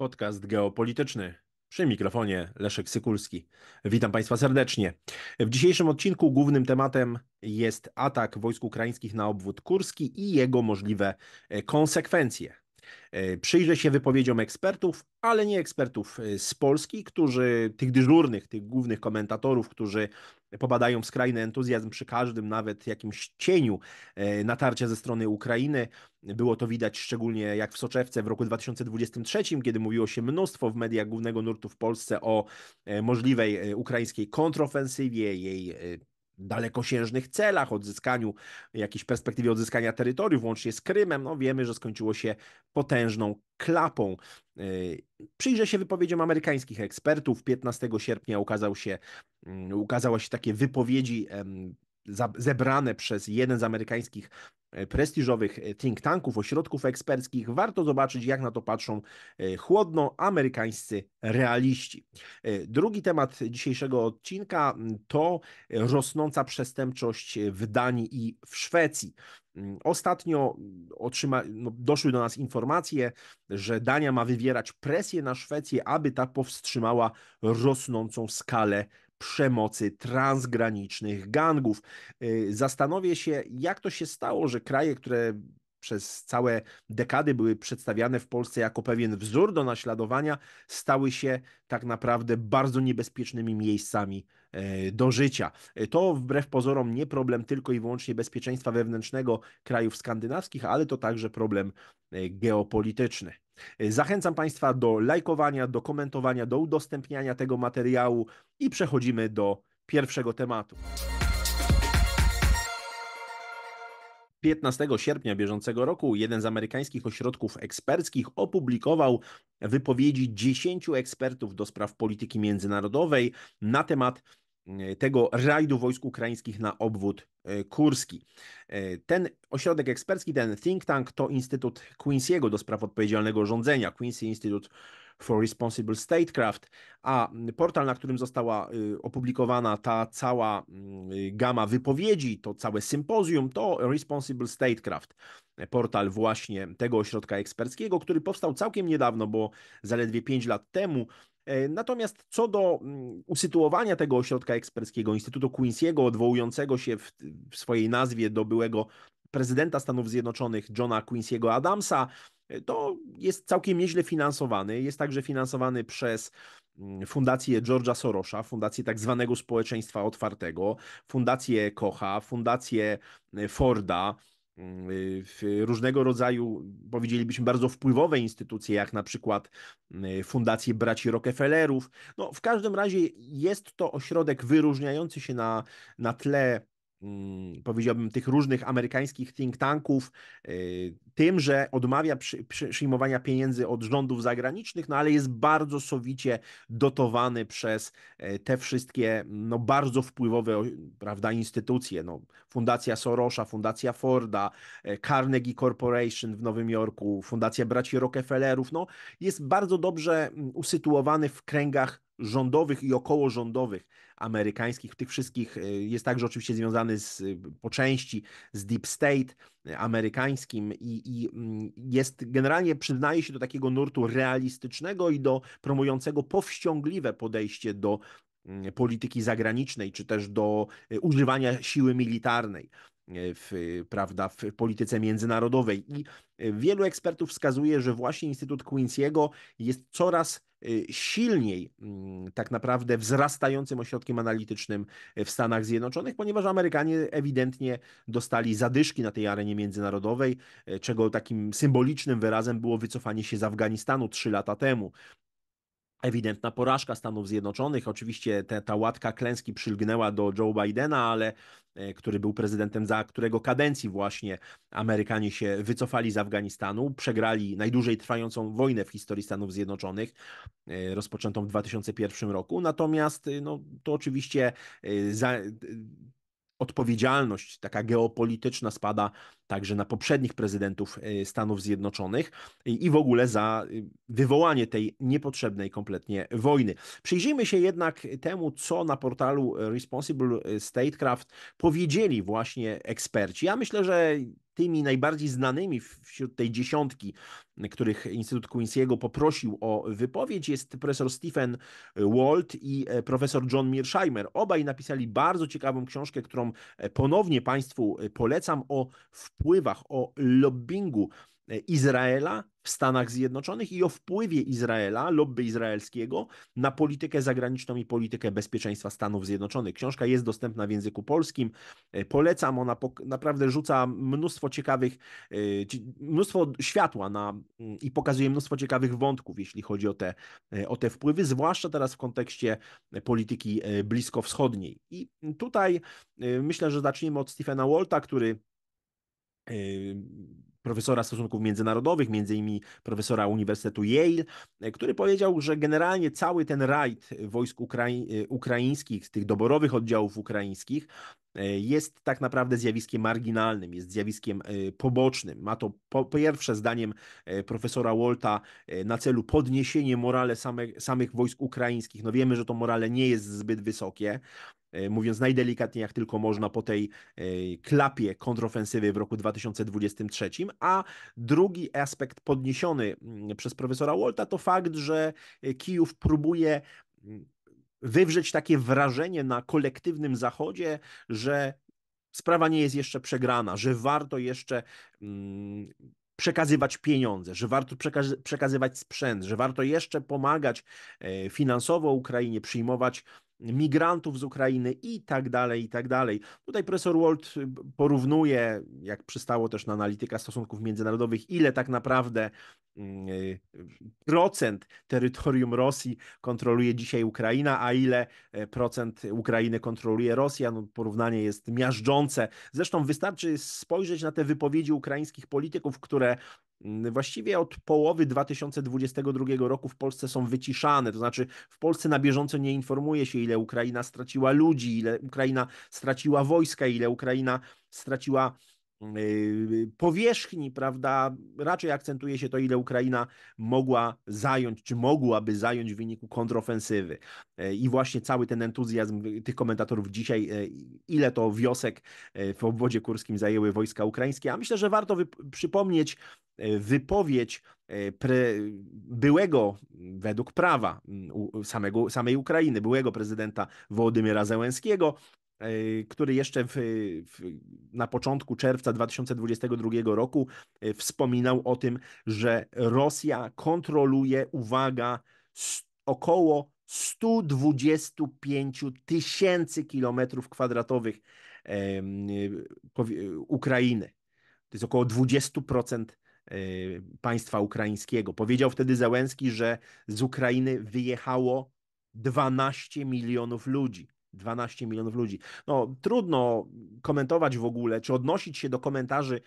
Podcast geopolityczny. Przy mikrofonie Leszek Sykulski. Witam Państwa serdecznie. W dzisiejszym odcinku głównym tematem jest atak wojsk ukraińskich na obwód kurski i jego możliwe e, konsekwencje. E, przyjrzę się wypowiedziom ekspertów, ale nie ekspertów e, z Polski, którzy, tych dyżurnych, tych głównych komentatorów, którzy pobadają skrajny entuzjazm przy każdym nawet jakimś cieniu e, natarcia ze strony Ukrainy. Było to widać szczególnie jak w soczewce w roku 2023, kiedy mówiło się mnóstwo w mediach głównego nurtu w Polsce o e, możliwej e, ukraińskiej kontrofensywie, jej dalekosiężnych celach, odzyskaniu, jakiejś perspektywie odzyskania terytoriów, łącznie z Krymem, no wiemy, że skończyło się potężną klapą. Przyjrzę się wypowiedziom amerykańskich ekspertów. 15 sierpnia ukazał się Mm, ukazały się takie wypowiedzi zebrane przez jeden z amerykańskich e, prestiżowych e, think tanków, ośrodków eksperckich, warto zobaczyć, jak na to patrzą e, chłodno amerykańscy realiści. Drugi temat dzisiejszego odcinka mm, to rosnąca przestępczość w Danii i w Szwecji. Mm, ostatnio otrzyma, no, doszły do nas informacje, że Dania ma wywierać presję na Szwecję, aby ta powstrzymała rosnącą skalę przemocy transgranicznych gangów. Y, zastanowię się, jak to się stało, że kraje, które przez całe dekady były przedstawiane w Polsce jako pewien wzór do naśladowania, stały się tak naprawdę bardzo niebezpiecznymi miejscami e, do życia. E, to wbrew pozorom nie problem tylko i wyłącznie bezpieczeństwa wewnętrznego krajów skandynawskich, ale to także problem e, geopolityczny. Y, zachęcam Państwa do lajkowania, do komentowania, do udostępniania tego materiału i przechodzimy do pierwszego tematu. 15 sierpnia bieżącego roku jeden z amerykańskich ośrodków eksperckich opublikował wypowiedzi 10 ekspertów do spraw polityki międzynarodowej na temat E, tego rajdu wojsk ukraińskich na obwód e, kurski. E, ten ośrodek ekspercki, ten think tank to Instytut Quincy'ego do spraw odpowiedzialnego rządzenia, Quincy Institute for Responsible Statecraft, a portal, na którym została y, opublikowana ta cała y, gama wypowiedzi, to całe sympozjum, to Responsible Statecraft, portal właśnie tego ośrodka eksperckiego, który powstał całkiem niedawno, bo zaledwie 5 lat temu E, natomiast co do mm, usytuowania tego ośrodka eksperckiego Instytutu Quincy'ego, odwołującego się w, w swojej nazwie do byłego prezydenta Stanów Zjednoczonych Johna Quincy'ego Adamsa, e, to jest całkiem nieźle finansowany. Jest także finansowany przez mm, fundację George'a Sorosza, fundację tak zwanego społeczeństwa otwartego, fundację Kocha, fundację e, Forda, różnego rodzaju, powiedzielibyśmy, bardzo wpływowe instytucje, jak na przykład y, Fundację Braci Rockefellerów. No, w każdym razie jest to ośrodek wyróżniający się na, na tle Mm, powiedziałbym, tych różnych amerykańskich think tanków, y, tym, że odmawia przyjmowania pieniędzy od rządów zagranicznych, no ale jest bardzo sowicie dotowany przez e, te wszystkie no, bardzo wpływowe prawda, instytucje. No, Fundacja Sorosza, Fundacja Forda, e, Carnegie Corporation w Nowym Jorku, Fundacja Braci Rockefellerów. No, jest bardzo dobrze mm, usytuowany w kręgach rządowych i okołorządowych amerykańskich, tych wszystkich, e, jest także oczywiście związany z, e, po części z deep state e, amerykańskim i, i mm, jest generalnie przyznaje się do takiego nurtu realistycznego i do promującego powściągliwe podejście do mm, polityki zagranicznej, czy też do używania siły militarnej w, prawda, w polityce międzynarodowej. I wielu ekspertów wskazuje, że właśnie Instytut Quincy'ego jest coraz Y, silniej mm, tak naprawdę wzrastającym ośrodkiem analitycznym e, w Stanach Zjednoczonych, ponieważ Amerykanie ewidentnie dostali zadyszki na tej arenie międzynarodowej, e, czego takim symbolicznym wyrazem było wycofanie się z Afganistanu trzy lata temu ewidentna porażka Stanów Zjednoczonych. Oczywiście te, ta łatka klęski przylgnęła do Joe Bidena, ale e, który był prezydentem, za którego kadencji właśnie Amerykanie się wycofali z Afganistanu, przegrali najdłużej trwającą wojnę w historii Stanów Zjednoczonych, e, rozpoczętą w 2001 roku. Natomiast e, no, to oczywiście za, odpowiedzialność taka geopolityczna spada także na poprzednich prezydentów e, Stanów Zjednoczonych i w ogóle za y, wywołanie tej niepotrzebnej kompletnie wojny. Przyjrzyjmy się jednak temu, co na portalu Responsible Statecraft powiedzieli właśnie eksperci. Ja myślę, że tymi najbardziej znanymi wśród tej dziesiątki, których Instytut Quincy'ego poprosił o wypowiedź, jest profesor Stephen Walt i e, profesor John Mearsheimer. Obaj napisali bardzo ciekawą książkę, którą e, ponownie Państwu e, polecam o wpływach, o lobbingu Izraela w Stanach Zjednoczonych i o wpływie Izraela, lobby izraelskiego na politykę zagraniczną i politykę bezpieczeństwa Stanów Zjednoczonych. Książka jest dostępna w języku polskim. E, polecam, ona naprawdę rzuca mnóstwo ciekawych, e, mnóstwo światła na, mm, i pokazuje mnóstwo ciekawych wątków, jeśli chodzi o te, e, o te wpływy, zwłaszcza teraz w kontekście polityki bliskowschodniej. I tutaj myślę, że zaczniemy od Stephena Walta, który profesora stosunków międzynarodowych, między innymi profesora Uniwersytetu Yale, e, który powiedział, że generalnie cały ten rajd wojsk Ukrai e, ukraińskich, tych doborowych oddziałów ukraińskich, e, jest tak naprawdę zjawiskiem marginalnym, jest zjawiskiem pobocznym. Ma to po pierwsze, zdaniem profesora Wolta, na celu podniesienie morale same, samych wojsk ukraińskich. No wiemy, że to morale nie jest zbyt wysokie. E, mówiąc najdelikatniej jak tylko można, po tej e, klapie kontrofensywy w roku 2023. A drugi aspekt podniesiony mm, przez profesora Wolta to fakt, że e, Kijów próbuje mm, wywrzeć takie wrażenie na kolektywnym Zachodzie, że sprawa nie jest jeszcze przegrana, że warto jeszcze mm, przekazywać pieniądze, że warto przekazywać sprzęt, że warto jeszcze pomagać finansowo Ukrainie, przyjmować migrantów z Ukrainy i tak dalej, i tak dalej. Tutaj profesor Walt y, porównuje, jak przystało też na analityka stosunków międzynarodowych, ile tak naprawdę mm, y, procent terytorium Rosji kontroluje dzisiaj Ukraina, a ile e, procent Ukrainy kontroluje Rosja. No, porównanie jest miażdżące. Zresztą wystarczy spojrzeć na te wypowiedzi ukraińskich polityków, które Mm, właściwie od połowy 2022 roku w Polsce są wyciszane. To znaczy, w Polsce na bieżąco nie informuje się, ile Ukraina straciła ludzi, ile Ukraina straciła wojska, ile Ukraina straciła yy, powierzchni, prawda? Raczej akcentuje się to, ile Ukraina mogła zająć, czy mogłaby zająć w wyniku kontrofensywy. Yy, I właśnie cały ten entuzjazm tych komentatorów dzisiaj, yy, ile to wiosek w obwodzie kurskim zajęły wojska ukraińskie. A myślę, że warto przypomnieć E, wypowiedź e, pre, byłego, według prawa mm, samego, samej Ukrainy, byłego prezydenta Wołodymyra Zełenskiego, e, który jeszcze w, w, na początku czerwca 2022 roku wspominał o tym, że Rosja kontroluje, uwaga, około 125 tysięcy kilometrów kwadratowych Ukrainy. To jest około 20% Y, państwa ukraińskiego. Powiedział wtedy Załęski, że z Ukrainy wyjechało 12 milionów ludzi. 12 milionów ludzi. No, trudno komentować w ogóle, czy odnosić się do komentarzy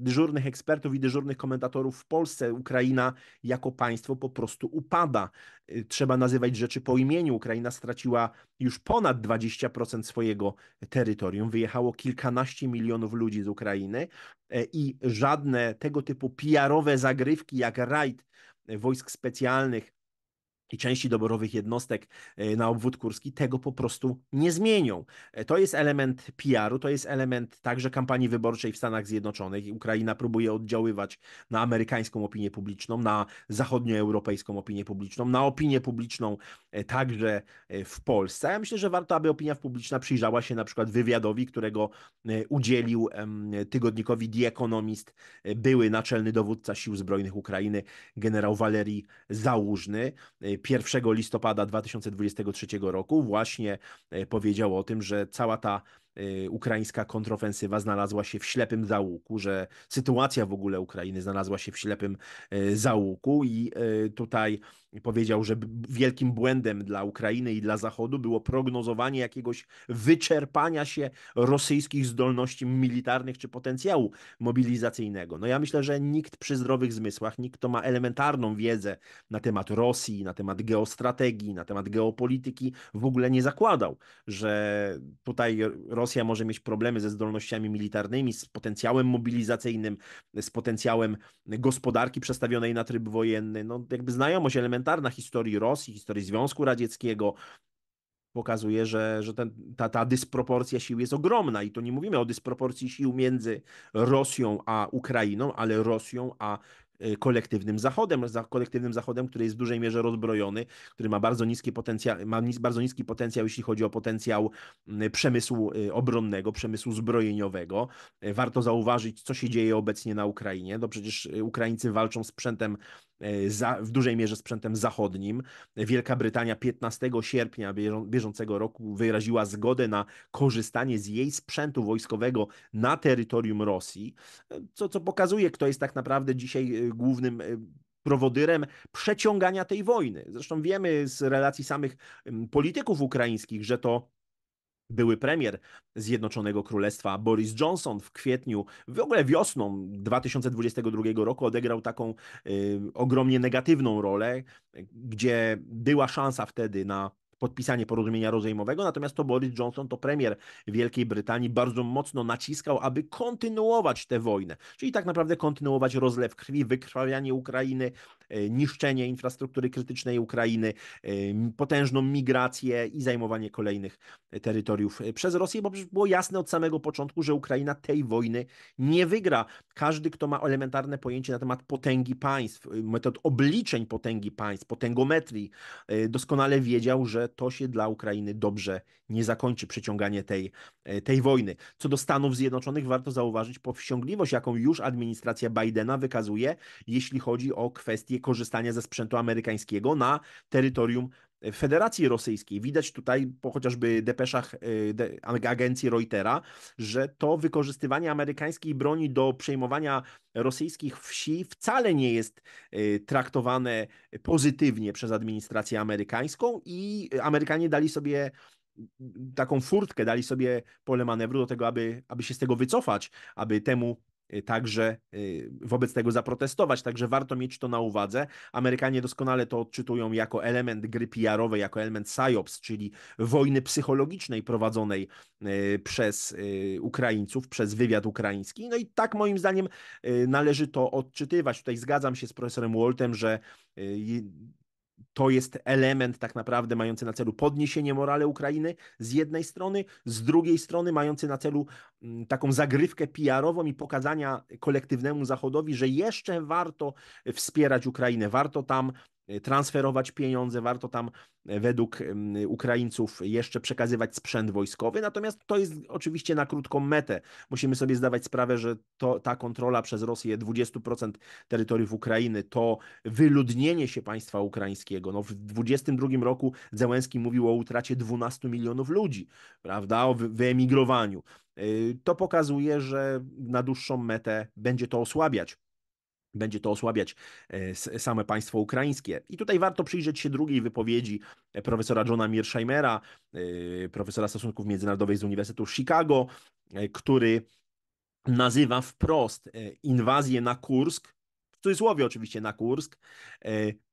dyżurnych ekspertów i dyżurnych komentatorów w Polsce. Ukraina jako państwo po prostu upada. Y, trzeba nazywać rzeczy po imieniu. Ukraina straciła już ponad 20% swojego terytorium. Wyjechało kilkanaście milionów ludzi z Ukrainy e, i żadne tego typu PR-owe zagrywki jak rajd e, wojsk specjalnych i części doborowych jednostek e, na obwód kurski tego po prostu nie zmienią. E, to jest element PR-u, to jest element także kampanii wyborczej w Stanach Zjednoczonych. Ukraina próbuje oddziaływać na amerykańską opinię publiczną, na zachodnioeuropejską opinię publiczną, na opinię publiczną e, także w Polsce. Ja myślę, że warto, aby opinia publiczna przyjrzała się na przykład wywiadowi, którego udzielił tygodnikowi The Economist były naczelny dowódca Sił Zbrojnych Ukrainy, generał Walerii Załużny 1 listopada 2023 roku właśnie e, powiedział o tym, że cała ta Y, ukraińska kontrofensywa znalazła się w ślepym załuku, że sytuacja w ogóle Ukrainy znalazła się w ślepym y, załuku i y, tutaj powiedział, że wielkim błędem dla Ukrainy i dla Zachodu było prognozowanie jakiegoś wyczerpania się rosyjskich zdolności militarnych czy potencjału mobilizacyjnego. No ja myślę, że nikt przy zdrowych zmysłach, nikt kto ma elementarną wiedzę na temat Rosji, na temat geostrategii, na temat geopolityki, w ogóle nie zakładał, że tutaj Rosja może mieć problemy ze zdolnościami militarnymi, z potencjałem mobilizacyjnym, z potencjałem gospodarki przestawionej na tryb wojenny. No, jakby znajomość elementarna historii Rosji, historii Związku Radzieckiego, pokazuje, że, że ten, ta, ta dysproporcja sił jest ogromna i tu nie mówimy o dysproporcji sił między Rosją a Ukrainą, ale Rosją a E, kolektywnym Zachodem, za kolektywnym Zachodem, który jest w dużej mierze rozbrojony, który ma bardzo niski potencjał, ma bardzo niski potencjał, jeśli chodzi o potencjał przemysłu e, obronnego, przemysłu zbrojeniowego. E, warto zauważyć, co się dzieje obecnie na Ukrainie. No przecież Ukraińcy walczą sprzętem E, za, w dużej mierze sprzętem zachodnim. Wielka Brytania 15 sierpnia bieżącego roku wyraziła zgodę na korzystanie z jej sprzętu wojskowego na terytorium Rosji, e, co, co pokazuje, kto jest tak naprawdę dzisiaj e, głównym prowodyrem przeciągania tej wojny. Zresztą wiemy z relacji samych polityków ukraińskich, że to były premier Zjednoczonego Królestwa Boris Johnson w kwietniu, w ogóle wiosną 2022 roku odegrał taką y, ogromnie negatywną rolę, gdzie była szansa wtedy na podpisanie porozumienia rozejmowego, natomiast to Boris Johnson, to premier Wielkiej Brytanii, bardzo mocno naciskał, aby kontynuować tę wojnę, czyli tak naprawdę kontynuować rozlew krwi, wykrwawianie Ukrainy, e, niszczenie infrastruktury krytycznej Ukrainy, e, potężną migrację i zajmowanie kolejnych terytoriów e, przez Rosję, bo było jasne od samego początku, że Ukraina tej wojny nie wygra. Każdy, kto ma elementarne pojęcie na temat potęgi państw, metod obliczeń potęgi państw, potęgometrii, doskonale wiedział, że to się dla Ukrainy dobrze nie zakończy, przeciąganie tej, e, tej wojny. Co do Stanów Zjednoczonych, warto zauważyć powściągliwość, jaką już administracja Bidena wykazuje, jeśli chodzi o kwestię korzystania ze sprzętu amerykańskiego na terytorium Federacji Rosyjskiej. Widać tutaj po chociażby depeszach y, agencji Reutera, że to wykorzystywanie amerykańskiej broni do przejmowania rosyjskich wsi wcale nie jest y, traktowane pozytywnie przez administrację amerykańską i Amerykanie dali sobie taką furtkę, dali sobie pole manewru do tego, aby, aby się z tego wycofać, aby temu Y, także y, wobec tego zaprotestować. Także warto mieć to na uwadze. Amerykanie doskonale to odczytują jako element gry PR-owej, jako element psyops, czyli wojny psychologicznej prowadzonej y, przez Ukraińców, przez wywiad ukraiński. No i tak moim zdaniem należy to odczytywać. Tutaj zgadzam się z profesorem Waltem, że to jest element tak naprawdę mający na celu podniesienie morale Ukrainy z jednej strony, z drugiej strony mający na celu mm, taką zagrywkę PR-ową i pokazania kolektywnemu Zachodowi, że jeszcze warto wspierać Ukrainę, warto tam Y, transferować pieniądze, warto tam y, według Ukraińców jeszcze przekazywać sprzęt wojskowy. Natomiast to jest oczywiście na krótką metę. Musimy sobie zdawać sprawę, że to, ta kontrola przez Rosję 20% terytoriów Ukrainy, to wyludnienie się państwa ukraińskiego. No, w 2022 roku Zełenski mówił o utracie 12 milionów ludzi, prawda, o wyemigrowaniu. Y, to pokazuje, że na dłuższą metę będzie to osłabiać będzie to osłabiać e, same państwo ukraińskie. I tutaj warto przyjrzeć się drugiej wypowiedzi e, profesora Johna Mearsheimera, e, profesora stosunków międzynarodowych z Uniwersytetu Chicago, który nazywa wprost inwazję na Kursk, w cudzysłowie oczywiście na Kursk,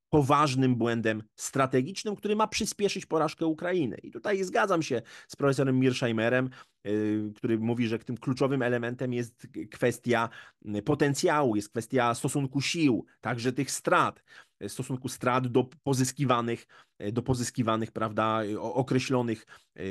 poważnym błędem strategicznym, który ma przyspieszyć porażkę Ukrainy. I tutaj zgadzam się z profesorem Mirsheimerem, y, który mówi, że tym kluczowym elementem jest kwestia y, potencjału, jest kwestia stosunku sił, także tych strat, y, stosunku strat do pozyskiwanych E, do pozyskiwanych, prawda, określonych e,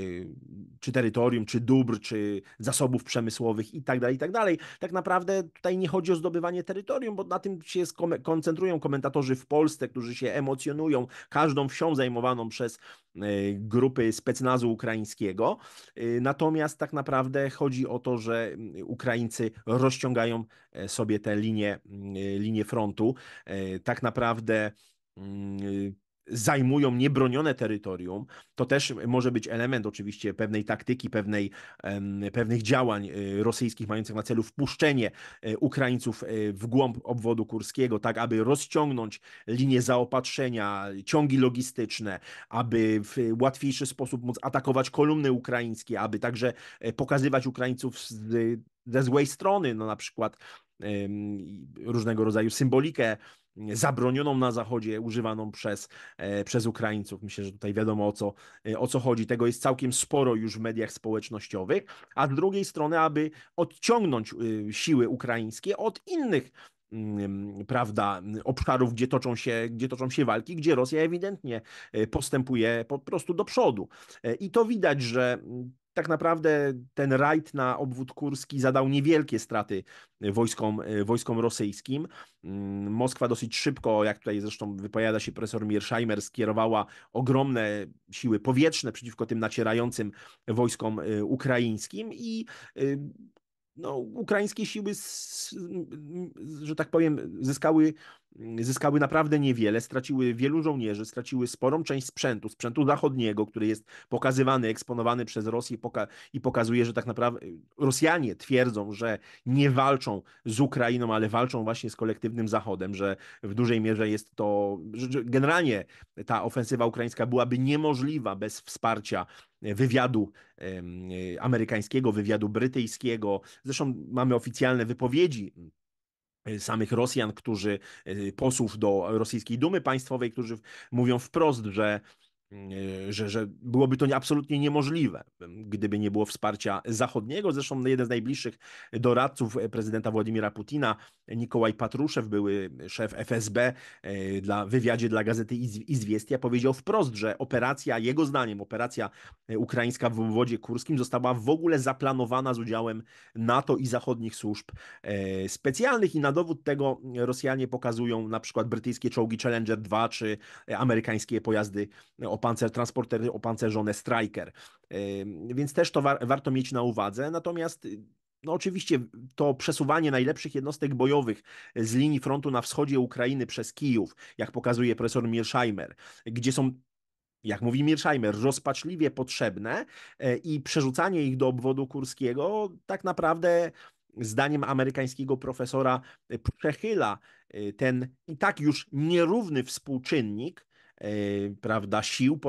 czy terytorium, czy dóbr, czy zasobów przemysłowych i tak dalej, i tak dalej. Tak naprawdę tutaj nie chodzi o zdobywanie terytorium, bo na tym się koncentrują komentatorzy w Polsce, którzy się emocjonują każdą wsią zajmowaną przez e, grupy specnazu ukraińskiego. Natomiast tak naprawdę chodzi o to, że Ukraińcy rozciągają sobie te linie, linie frontu. Tak naprawdę zajmują niebronione terytorium, to też może być element oczywiście pewnej taktyki, pewnej, pewnych działań y, rosyjskich mających na celu wpuszczenie y, Ukraińców y, w głąb obwodu kurskiego, tak aby rozciągnąć linie zaopatrzenia, ciągi logistyczne, aby w łatwiejszy sposób móc atakować kolumny ukraińskie, aby także e, pokazywać Ukraińców ze złej strony, no na przykład różnego rodzaju symbolikę zabronioną na Zachodzie, używaną przez, e, przez Ukraińców. Myślę, że tutaj wiadomo o co, e, o co chodzi. Tego jest całkiem sporo już w mediach społecznościowych. A z drugiej strony, aby odciągnąć y, siły ukraińskie od innych mm, prawda, obszarów, gdzie toczą, się, gdzie toczą się walki, gdzie Rosja ewidentnie e, postępuje po prostu do przodu. I to widać, że tak naprawdę ten rajd na obwód kurski zadał niewielkie straty e, wojskom, e, wojskom rosyjskim. Mm, Moskwa dosyć szybko, jak tutaj zresztą wypowiada się profesor Miersheimer, skierowała ogromne siły powietrzne przeciwko tym nacierającym wojskom e, ukraińskim i no, ukraińskie siły, że tak powiem, zyskały zyskały naprawdę niewiele, straciły wielu żołnierzy, straciły sporą część sprzętu, sprzętu zachodniego, który jest pokazywany, eksponowany przez Rosję poka i pokazuje, że tak naprawdę Rosjanie twierdzą, że nie walczą z Ukrainą, ale walczą właśnie z kolektywnym Zachodem, że w dużej mierze jest to, że generalnie ta ofensywa ukraińska byłaby niemożliwa bez wsparcia wywiadu amerykańskiego, wywiadu brytyjskiego. Zresztą mamy oficjalne wypowiedzi Y, samych Rosjan, którzy y, posłów do rosyjskiej Dumy Państwowej, którzy mówią wprost, że E, że, że byłoby to absolutnie niemożliwe, gdyby nie było wsparcia zachodniego. Zresztą jeden z najbliższych doradców e, prezydenta Władimira Putina, Nikołaj Patruszew, były szef FSB, e, dla wywiadzie dla gazety Izwiestia powiedział wprost, że operacja, jego zdaniem, operacja ukraińska w obwodzie kurskim została w ogóle zaplanowana z udziałem NATO i zachodnich służb specjalnych i na dowód tego Rosjanie pokazują na przykład brytyjskie czołgi Challenger 2 czy amerykańskie pojazdy o pancer, transportery opancerzone Striker. Więc też to warto mieć na uwadze. Natomiast no oczywiście to przesuwanie najlepszych jednostek bojowych z linii frontu na wschodzie Ukrainy przez Kijów, jak pokazuje profesor Miersheimer, gdzie są jak mówi Mirsheimer, rozpaczliwie potrzebne e, i przerzucanie ich do obwodu kurskiego tak naprawdę zdaniem amerykańskiego profesora przechyla e, ten i tak już nierówny współczynnik E, prawda, sił,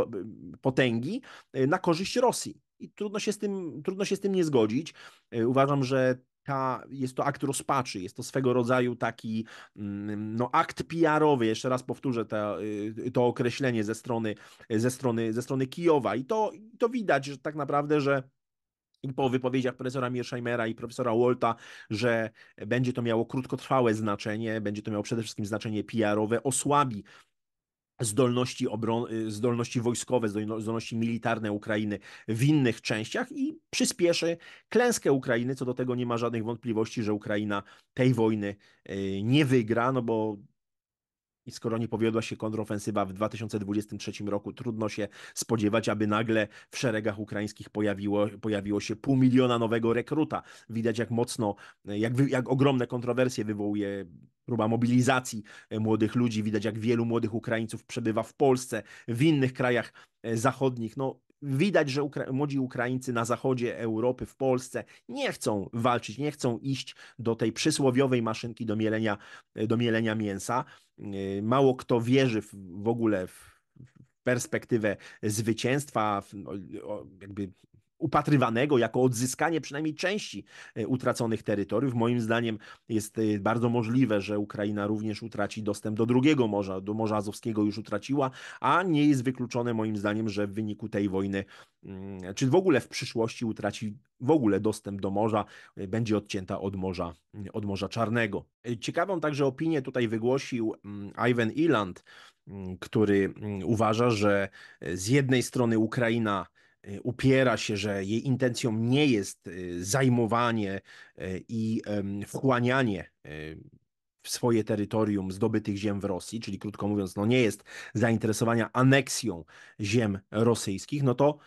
potęgi e, na korzyść Rosji. I trudno się z tym, trudno się z tym nie zgodzić. E, uważam, że ta, jest to akt rozpaczy, jest to swego rodzaju taki mm, no, akt PR-owy, jeszcze raz powtórzę to, y, to określenie ze strony, ze, strony, ze strony Kijowa. I to, to widać, że tak naprawdę, że i po wypowiedziach profesora Miersheimera i profesora Wolta, że będzie to miało krótkotrwałe znaczenie, będzie to miało przede wszystkim znaczenie PR-owe, osłabi zdolności, obron- y, zdolności wojskowe, zdolności militarne Ukrainy w innych częściach i przyspieszy klęskę Ukrainy. Co do tego nie ma żadnych wątpliwości, że Ukraina tej wojny y, nie wygra, no bo i skoro nie powiodła się kontrofensywa w 2023 roku, trudno się spodziewać, aby nagle w szeregach ukraińskich pojawiło, pojawiło się pół miliona nowego rekruta. Widać, jak mocno, jak, jak ogromne kontrowersje wywołuje próba mobilizacji e, młodych ludzi. Widać, jak wielu młodych Ukraińców przebywa w Polsce, w innych krajach e, zachodnich. No, widać, że Ukra młodzi Ukraińcy na zachodzie Europy, w Polsce nie chcą walczyć, nie chcą iść do tej przysłowiowej maszynki do mielenia, e, do mielenia mięsa. Mało kto wierzy w, w ogóle w perspektywę zwycięstwa, no, jakby upatrywanego jako odzyskanie przynajmniej części e, utraconych terytoriów. Moim zdaniem jest e, bardzo możliwe, że Ukraina również utraci dostęp do drugiego morza, do Morza Azowskiego już utraciła, a nie jest wykluczone moim zdaniem, że w wyniku tej wojny, mm, czy w ogóle w przyszłości utraci w ogóle dostęp do morza, e, będzie odcięta od Morza, mm, od morza Czarnego. Ciekawą także opinię tutaj wygłosił mm, Ivan Iland, który uważa, że z jednej strony Ukraina Y, upiera się, że jej intencją nie jest y, zajmowanie y, i wchłanianie w swoje terytorium zdobytych ziem w Rosji, czyli krótko mówiąc, no nie jest zainteresowania aneksją ziem rosyjskich, no to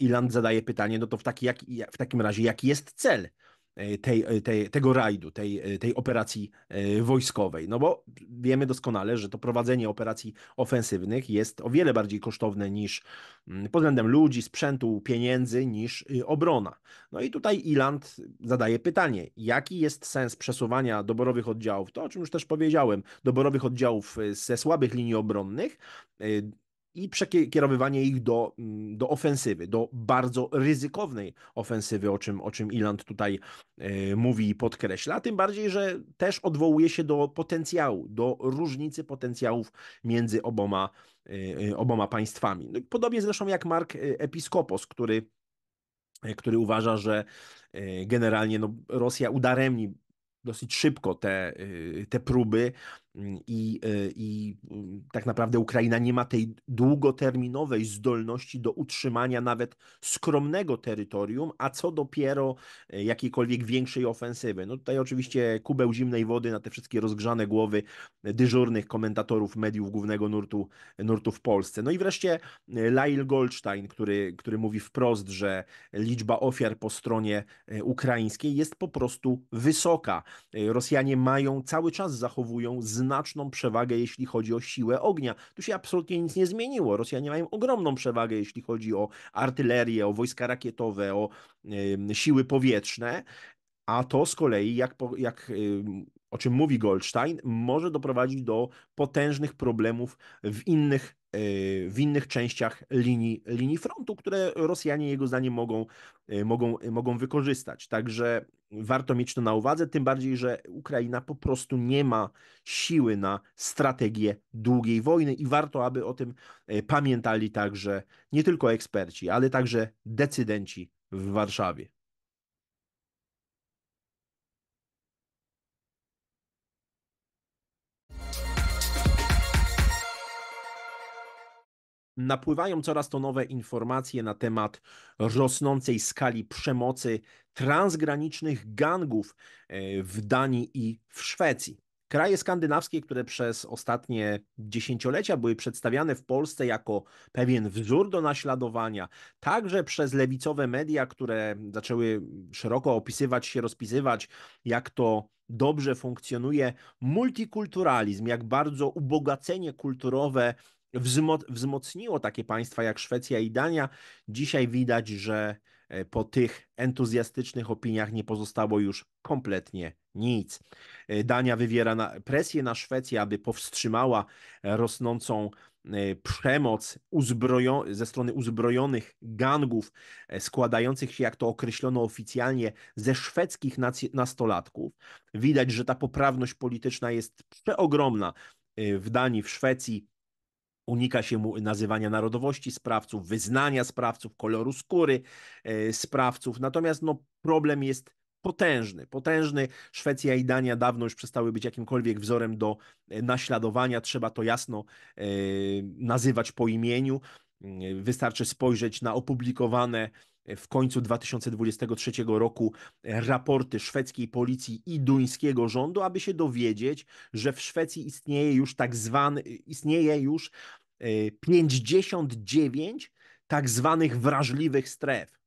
Iland zadaje pytanie, no to w, taki, jak, w takim razie jaki jest cel tej, e, tej, tego rajdu, tej, e, tej operacji e, wojskowej. No bo wiemy doskonale, że to prowadzenie operacji ofensywnych jest o wiele bardziej kosztowne niż mm, pod względem ludzi, sprzętu, pieniędzy niż y, obrona. No i tutaj Iland zadaje pytanie, jaki jest sens przesuwania doborowych oddziałów, to o czym już też powiedziałem, doborowych oddziałów ze słabych linii obronnych i przekierowywanie ich do, mm, do ofensywy, do bardzo ryzykownej ofensywy, o czym, o czym Iland tutaj e, mówi i podkreśla. Tym bardziej, że też odwołuje się do potencjału, do różnicy potencjałów między oboma, e, e, oboma państwami. No podobnie zresztą jak Mark Episkopos, który który uważa, że generalnie no, Rosja udaremni dosyć szybko te, te próby i, e, I mm, tak naprawdę Ukraina nie ma tej długoterminowej zdolności do utrzymania nawet skromnego terytorium, a co dopiero e, jakiejkolwiek większej ofensywy. No tutaj oczywiście kubeł zimnej wody na te wszystkie rozgrzane głowy dyżurnych komentatorów mediów głównego nurtu, nurtu w Polsce. No i wreszcie e, Lail Goldstein, który, który mówi wprost, że liczba ofiar po stronie ukraińskiej jest po prostu wysoka. Rosjanie mają cały czas zachowują znaczne znaczną przewagę, jeśli chodzi o siłę ognia. Tu się absolutnie nic nie zmieniło. Rosjanie mają ogromną przewagę, jeśli chodzi o artylerię, o wojska rakietowe, o y, siły powietrzne. A to z kolei, jak, jak y, o czym mówi Goldstein, może doprowadzić do potężnych problemów w innych E, w innych częściach linii, linii frontu, które Rosjanie jego zdaniem mogą, e, mogą, e, mogą wykorzystać. Także warto mieć to na uwadze, tym bardziej, że Ukraina po prostu nie ma siły na strategię długiej wojny i warto, aby o tym pamiętali także nie tylko eksperci, ale także decydenci w Warszawie. napływają coraz to nowe informacje na temat rosnącej skali przemocy transgranicznych gangów e, w Danii i w Szwecji. Kraje skandynawskie, które przez ostatnie dziesięciolecia były przedstawiane w Polsce jako pewien wzór do naśladowania, także przez lewicowe media, które zaczęły szeroko opisywać się, rozpisywać, jak to dobrze funkcjonuje multikulturalizm, jak bardzo ubogacenie kulturowe wzmocniło takie państwa jak Szwecja i Dania. Dzisiaj widać, że e, po tych entuzjastycznych opiniach nie pozostało już kompletnie nic. E, Dania wywiera na, presję na Szwecję, aby powstrzymała e, rosnącą przemoc uzbrojo, ze strony uzbrojonych gangów składających się, jak to określono oficjalnie, ze szwedzkich nastolatków. Widać, że ta poprawność polityczna jest przeogromna w Danii, w Szwecji Unika się nazywania narodowości sprawców, wyznania sprawców, koloru skóry e, sprawców. Natomiast no, problem jest potężny, potężny. Szwecja i Dania dawno już przestały być jakimkolwiek wzorem do e, naśladowania. Trzeba to jasno e, nazywać po imieniu. Mm, wystarczy spojrzeć na opublikowane w końcu 2023 roku e, raporty szwedzkiej policji i duńskiego rządu, aby się dowiedzieć, że w Szwecji istnieje już tak zwany, istnieje już 59 e, tak zwanych wrażliwych stref.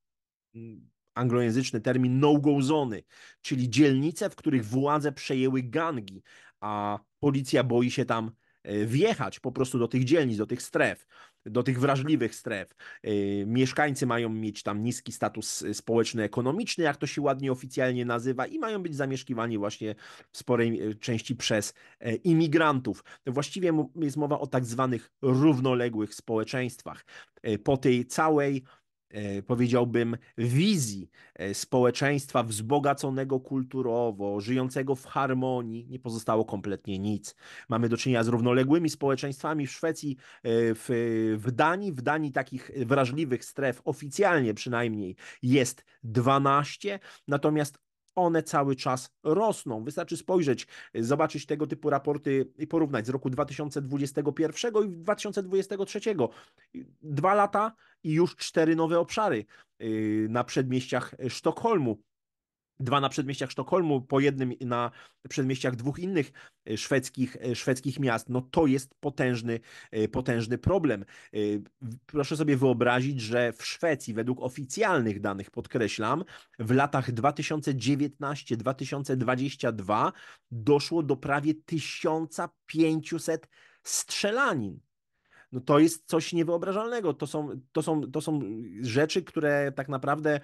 Mm, anglojęzyczny termin no-go zony, czyli dzielnice, w których władze przejęły gangi, a policja boi się tam e, wjechać po prostu do tych dzielnic, do tych stref do tych wrażliwych stref. Y, mieszkańcy mają mieć tam niski status y, społeczny, ekonomiczny, jak to się ładnie oficjalnie nazywa, i mają być zamieszkiwani właśnie w sporej y, części przez e, imigrantów. Właściwie jest mowa o tak zwanych równoległych społeczeństwach. Po tej całej E, powiedziałbym, wizji e, społeczeństwa wzbogaconego kulturowo, żyjącego w harmonii, nie pozostało kompletnie nic. Mamy do czynienia z równoległymi społeczeństwami w Szwecji, e, w, w Danii. W Danii takich wrażliwych stref oficjalnie przynajmniej jest 12, natomiast one cały czas rosną. Wystarczy spojrzeć, y, zobaczyć tego typu raporty i porównać z roku 2021 i 2023. Dwa lata i już cztery nowe obszary y, na przedmieściach Sztokholmu dwa na przedmieściach Sztokholmu, po jednym na przedmieściach dwóch innych e, szwedzkich, e, szwedzkich miast, no to jest potężny, e, potężny problem. Proszę sobie wyobrazić, że w Szwecji, według oficjalnych danych, podkreślam, w latach 2019-2022 doszło do prawie 1500 strzelanin no to jest coś niewyobrażalnego. To są, to, są, to są rzeczy, które tak naprawdę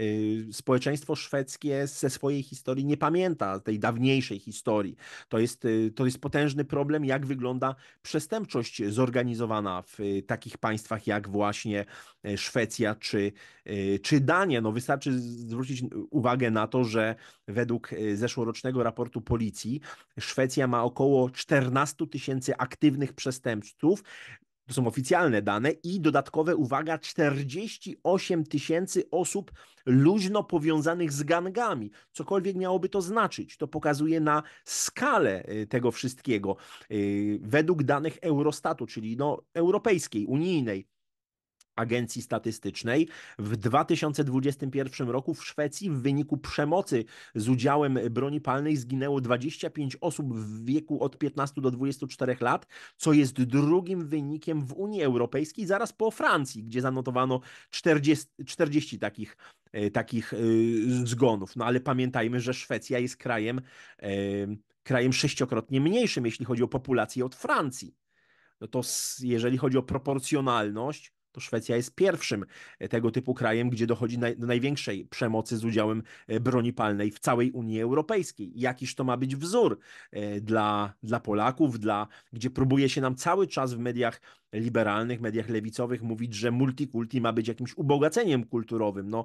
Y, społeczeństwo szwedzkie ze swojej historii nie pamięta tej dawniejszej historii. To jest, y, to jest potężny problem, jak wygląda przestępczość zorganizowana w y, takich państwach jak właśnie Szwecja czy, czy Dania. No wystarczy zwrócić uwagę na to, że według zeszłorocznego raportu policji Szwecja ma około 14 tysięcy aktywnych przestępców, to są oficjalne dane i dodatkowe, uwaga, 48 tysięcy osób luźno powiązanych z gangami. Cokolwiek miałoby to znaczyć, to pokazuje na skalę y, tego wszystkiego. Y, według danych Eurostatu, czyli no, europejskiej, unijnej, Agencji Statystycznej. W 2021 roku w Szwecji w wyniku przemocy z udziałem broni palnej zginęło 25 osób w wieku od 15 do 24 lat, co jest drugim wynikiem w Unii Europejskiej, zaraz po Francji, gdzie zanotowano 40, 40 takich e, takich e, zgonów. No ale pamiętajmy, że Szwecja jest krajem, e, krajem sześciokrotnie mniejszym, jeśli chodzi o populację od Francji. No to jeżeli chodzi o proporcjonalność, to Szwecja jest pierwszym e, tego typu krajem, gdzie dochodzi do największej przemocy z udziałem e, broni palnej w całej Unii Europejskiej. Jakiż to ma być wzór e, dla, dla Polaków, dla, gdzie próbuje się nam cały czas w mediach liberalnych, mediach lewicowych mówić, że multikulti ma być jakimś ubogaceniem kulturowym. No,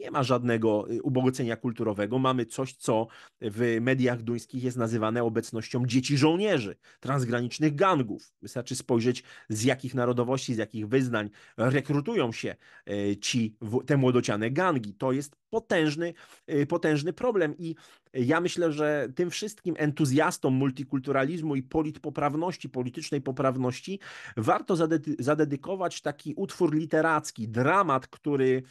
nie ma żadnego y, ubogacenia kulturowego. Mamy coś, co w mediach duńskich jest nazywane obecnością dzieci żołnierzy, transgranicznych gangów. Wystarczy spojrzeć, z jakich narodowości, z jakich wyznań rekrutują się e, ci, te młodociane gangi. To jest potężny, y, potężny problem i ja myślę, że tym wszystkim entuzjastom multikulturalizmu i politpoprawności, politycznej poprawności warto zadedy zadedykować taki utwór literacki, dramat, który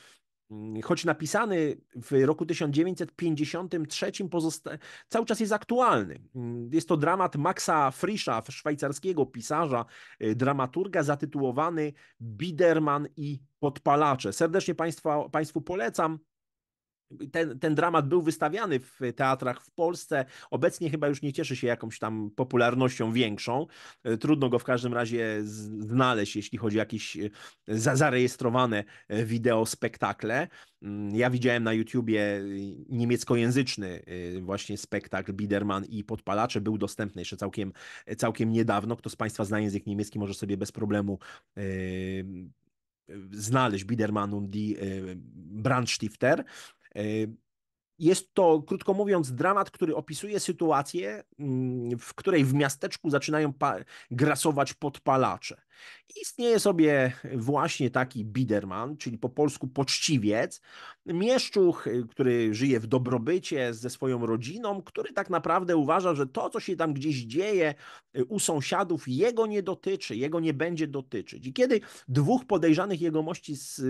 Mm, choć napisany w roku 1953, pozosta- cały czas jest aktualny. Mm, jest to dramat Maxa Frisza, szwajcarskiego pisarza, y, dramaturga, zatytułowany Biderman i podpalacze. Serdecznie państwa, Państwu polecam ten, ten dramat był wystawiany w teatrach w Polsce. Obecnie chyba już nie cieszy się jakąś tam popularnością większą. E, trudno go w każdym razie znaleźć, jeśli chodzi o jakieś e, zarejestrowane e, wideo spektakle. Mm, ja widziałem na YouTubie niemieckojęzyczny właśnie spektakl Biderman i Podpalacze. Był dostępny jeszcze całkiem, całkiem niedawno. Kto z Państwa zna język niemiecki, może sobie bez problemu znaleźć Biderman und die Brandstifter. E, jest to, krótko mówiąc, dramat, który opisuje sytuację, mm, w której w miasteczku zaczynają grasować podpalacze. Istnieje sobie właśnie taki biderman, czyli po polsku poczciwiec, mieszczuch, y, który żyje w dobrobycie ze swoją rodziną, który tak naprawdę uważa, że to, co się tam gdzieś dzieje y, u sąsiadów, jego nie dotyczy, jego nie będzie dotyczyć. I kiedy dwóch podejrzanych jegomości z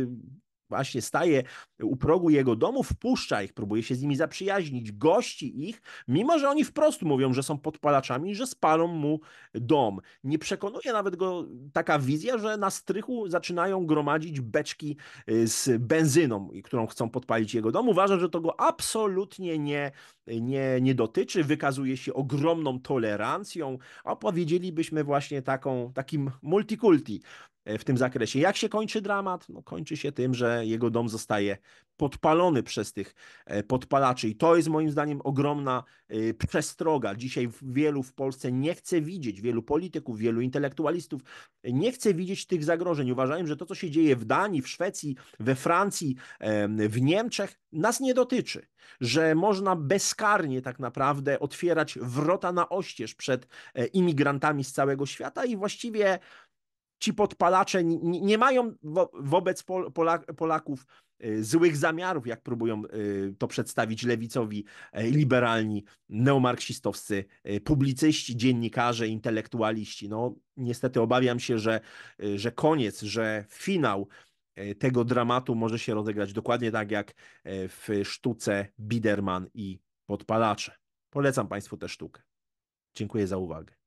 właśnie staje u progu jego domu, wpuszcza ich, próbuje się z nimi zaprzyjaźnić, gości ich, mimo że oni wprost mówią, że są podpalaczami, że spalą mu dom. Nie przekonuje nawet go taka wizja, że na strychu zaczynają gromadzić beczki y, z benzyną, którą chcą podpalić jego dom. Uważa, że to go absolutnie nie, nie, nie dotyczy, wykazuje się ogromną tolerancją, a powiedzielibyśmy właśnie taką, takim multikulti E, w tym zakresie. Jak się kończy dramat? No, kończy się tym, że jego dom zostaje podpalony przez tych e, podpalaczy. I to jest moim zdaniem ogromna e, przestroga. Dzisiaj wielu w Polsce nie chce widzieć, wielu polityków, wielu intelektualistów nie chce widzieć tych zagrożeń. Uważają, że to, co się dzieje w Danii, w Szwecji, we Francji, w Niemczech, nas nie dotyczy. Że można bezkarnie tak naprawdę otwierać wrota na oścież przed imigrantami z całego świata i właściwie ci podpalacze nie, nie mają wo, wobec Pola, Polaków y, złych zamiarów, jak próbują y, to przedstawić lewicowi e, liberalni, neomarksistowscy y, publicyści, dziennikarze, intelektualiści. No, niestety obawiam się, że, że koniec, że finał e, tego dramatu może się rozegrać dokładnie tak jak e, w sztuce Biderman i Podpalacze. Polecam Państwu tę sztukę. Dziękuję za uwagę.